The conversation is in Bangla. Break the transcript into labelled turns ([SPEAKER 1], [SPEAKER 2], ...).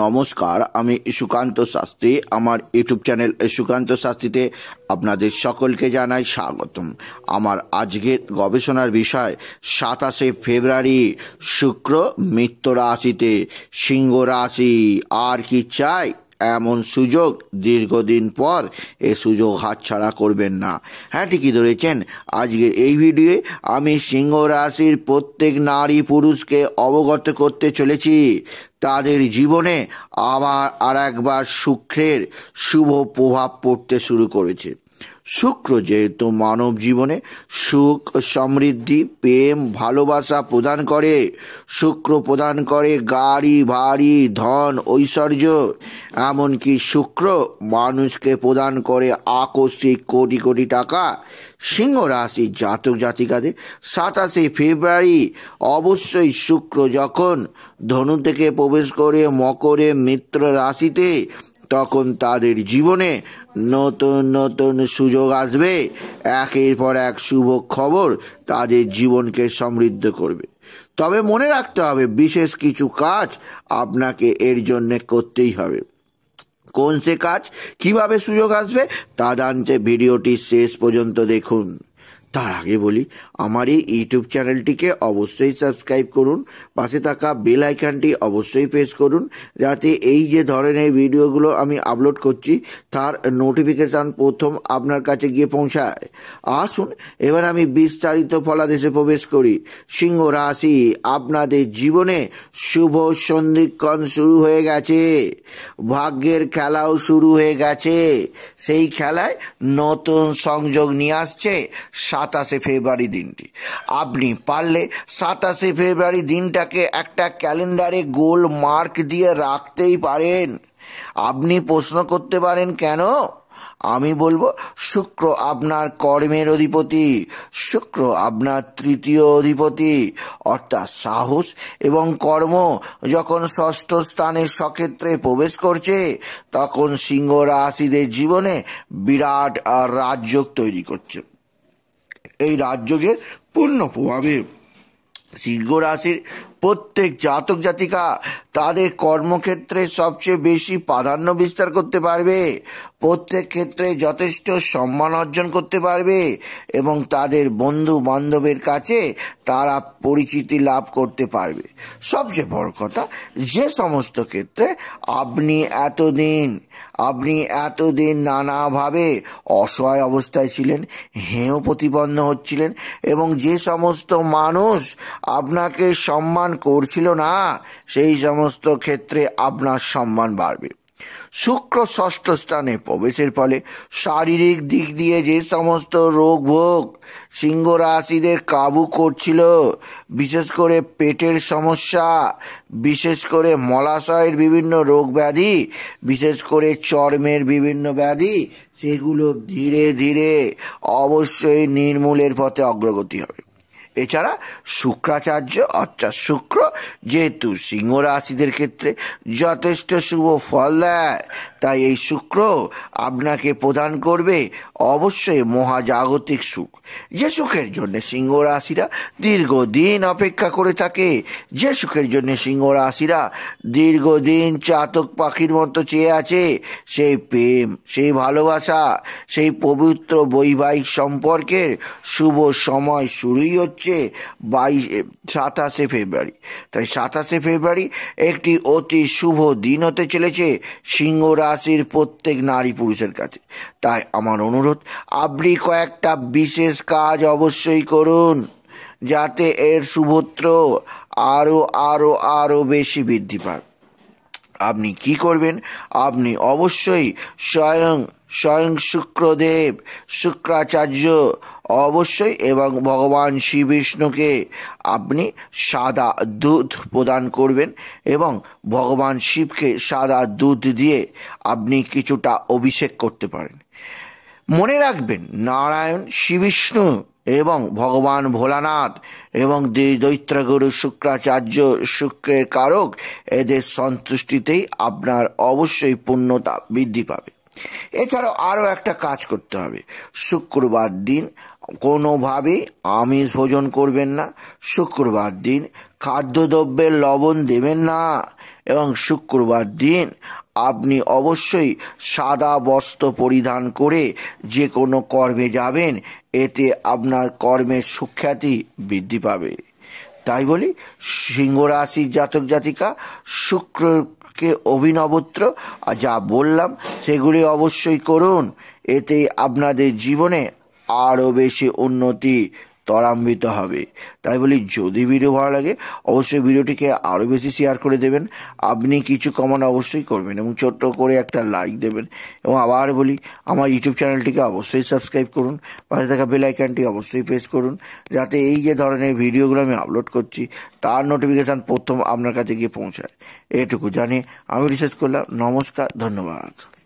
[SPEAKER 1] নমস্কার আমি সুকান্ত শাস্ত্রী আমার ইউটিউব চ্যানেল সুকান্ত শাস্ত্রীতে আপনাদের সকলকে জানাই স্বাগতম আমার আজকের গবেষণার বিষয় সাতাশে ফেব্রুয়ারি শুক্র মিত্র রাশিতে সিংহ রাশি আর কি চাই এমন সুযোগ দীর্ঘদিন পর এ সুযোগ হাতছাড়া করবেন না হ্যাঁ ঠিকই ধরেছেন আজকের এই ভিডিওয়ে আমি সিংহ রাশির প্রত্যেক নারী পুরুষকে অবগত করতে চলেছি তাদের জীবনে আবার আর একবার শুক্রের শুভ প্রভাব পড়তে শুরু করেছে শুক্র যেহেতু মানব জীবনে সুখ সমৃদ্ধি প্রেম ভালোবাসা প্রদান করে শুক্র প্রদান করে গাড়ি ভারী ধন ঐশ্বর্য এমনকি শুক্র মানুষকে প্রদান করে আকস্মিক কোটি কোটি টাকা সিংহ রাশির জাতক জাতিকাদের সাতাশে ফেব্রুয়ারি অবশ্যই শুক্র যখন ধনু থেকে প্রবেশ করে মকরে মিত্র রাশিতে তখন তাদের জীবনে নতুন নতুন সুযোগ আসবে একের পর এক শুভ খবর তাদের জীবনকে সমৃদ্ধ করবে তবে মনে রাখতে হবে বিশেষ কিছু কাজ আপনাকে এর জন্যে করতেই হবে কোন সে কাজ কিভাবে সুযোগ আসবে তা জানতে ভিডিওটি শেষ পর্যন্ত দেখুন তার আগে বলি আমার এই ইউটিউব চ্যানেলটিকে অবশ্যই সাবস্ক্রাইব করুন পাশে থাকা বেল আইকনটি অবশ্যই প্রেস করুন যাতে এই যে ধরনের ভিডিওগুলো আমি আপলোড করছি তার নোটিফিকেশান প্রথম আপনার কাছে গিয়ে পৌঁছায় আসুন এবার আমি বিস্তারিত ফলাদেশে প্রবেশ করি সিংহ রাশি আপনাদের জীবনে শুভ সন্ধিক্ষণ শুরু হয়ে গেছে ভাগ্যের খেলাও শুরু হয়ে গেছে সেই খেলায় নতুন সংযোগ নিয়ে আসছে সাতাশে ফেব্রুয়ারি দিনটি আপনি পারলে সাতাশে ফেব্রুয়ারি দিনটাকে একটা ক্যালেন্ডারে গোল মার্ক দিয়ে রাখতেই পারেন আপনি প্রশ্ন করতে পারেন কেন আমি বলবো শুক্র আপনার কর্মের অধিপতি শুক্র আপনার তৃতীয় অধিপতি অর্থাৎ সাহস এবং কর্ম যখন ষষ্ঠ স্থানে সক্ষেত্রে প্রবেশ করছে তখন সিংহ রাশিদের জীবনে বিরাট রাজযোগ তৈরি করছে এই রাজযোগের পূর্ণ প্রভাবে সিংহ রাশির প্রত্যেক জাতক জাতিকা তাদের কর্মক্ষেত্রে সবচেয়ে বেশি প্রাধান্য বিস্তার করতে পারবে প্রত্যেক ক্ষেত্রে যথেষ্ট সম্মান অর্জন করতে পারবে এবং তাদের বন্ধু বান্ধবের কাছে তারা পরিচিতি লাভ করতে পারবে সবচেয়ে বড় কথা যে সমস্ত ক্ষেত্রে আপনি এতদিন আপনি এতদিন নানাভাবে অসহায় অবস্থায় ছিলেন হেঁও প্রতিপন্ন হচ্ছিলেন এবং যে সমস্ত মানুষ আপনাকে সম্মান করছিল না সেই সমস্ত ক্ষেত্রে আপনার সম্মান বাড়বে শুক্র ষষ্ঠ স্থানে প্রবেশের ফলে শারীরিক দিক দিয়ে যে সমস্ত রোগ ভোগ সিংহ রাশিদের কাবু করছিল বিশেষ করে পেটের সমস্যা বিশেষ করে মলাশয়ের বিভিন্ন রোগ ব্যাধি বিশেষ করে চর্মের বিভিন্ন ব্যাধি সেগুলো ধীরে ধীরে অবশ্যই নির্মূলের পথে অগ্রগতি হবে এছাড়া শুক্রাচার্য অর্থাৎ শুক্র যেহেতু সিংহ রাশিদের ক্ষেত্রে যথেষ্ট শুভ ফল দেয় তাই এই শুক্র আপনাকে প্রদান করবে অবশ্যই মহাজাগতিক সুখ যে সুখের জন্য সিংহ রাশিরা দীর্ঘদিন অপেক্ষা করে থাকে যে সুখের জন্য সিংহ রাশিরা দীর্ঘদিন চাতক পাখির মতো চেয়ে আছে সেই প্রেম সেই ভালোবাসা সেই পবিত্র বৈবাহিক সম্পর্কের শুভ সময় শুরুই হচ্ছে হচ্ছে বাইশ সাতাশে ফেব্রুয়ারি তাই সাতাশে ফেব্রুয়ারি একটি অতি শুভ দিন হতে চলেছে সিংহ রাশির প্রত্যেক নারী পুরুষের কাছে তাই আমার অনুরোধ আপনি কয়েকটা বিশেষ কাজ অবশ্যই করুন যাতে এর শুভত্র আরও আরও আরও বেশি বৃদ্ধি পায় আপনি কি করবেন আপনি অবশ্যই স্বয়ং স্বয়ং শুক্রদেব শুক্রাচার্য অবশ্যই এবং ভগবান শ্রী বিষ্ণুকে আপনি সাদা দুধ প্রদান করবেন এবং ভগবান শিবকে সাদা দুধ দিয়ে আপনি কিছুটা অভিষেক করতে পারেন মনে রাখবেন নারায়ণ শ্রী বিষ্ণু এবং ভগবান ভোলানাথ এবং দৈত্রগুরু শুক্রাচার্য শুক্রের কারক এদের সন্তুষ্টিতেই আপনার অবশ্যই পূর্ণতা বৃদ্ধি পাবে এছাড়াও আরও একটা কাজ করতে হবে শুক্রবার দিন কোনোভাবেই আমিষ ভোজন করবেন না শুক্রবার দিন খাদ্যদ্রব্যের লবণ দেবেন না এবং শুক্রবার দিন আপনি অবশ্যই সাদা বস্ত্র পরিধান করে যে কোনো কর্মে যাবেন এতে আপনার কর্মের সুখ্যাতি বৃদ্ধি পাবে তাই বলি সিংহরাশির জাতক জাতিকা শুক্র কে অভিনবত্র যা বললাম সেগুলি অবশ্যই করুন এতে আপনাদের জীবনে আরও বেশি উন্নতি ত্বরান্বিত হবে তাই বলি যদি ভিডিও ভালো লাগে অবশ্যই ভিডিওটিকে আরও বেশি শেয়ার করে দেবেন আপনি কিছু কমেন্ট অবশ্যই করবেন এবং ছোট্ট করে একটা লাইক দেবেন এবং আবার বলি আমার ইউটিউব চ্যানেলটিকে অবশ্যই সাবস্ক্রাইব করুন পাশে থাকা বেল অবশ্যই প্রেস করুন যাতে এই যে ধরনের ভিডিওগুলো আমি আপলোড করছি তার নোটিফিকেশান প্রথম আপনার কাছে গিয়ে পৌঁছায় এটুকু জানিয়ে আমি রিসার্চ করলাম নমস্কার ধন্যবাদ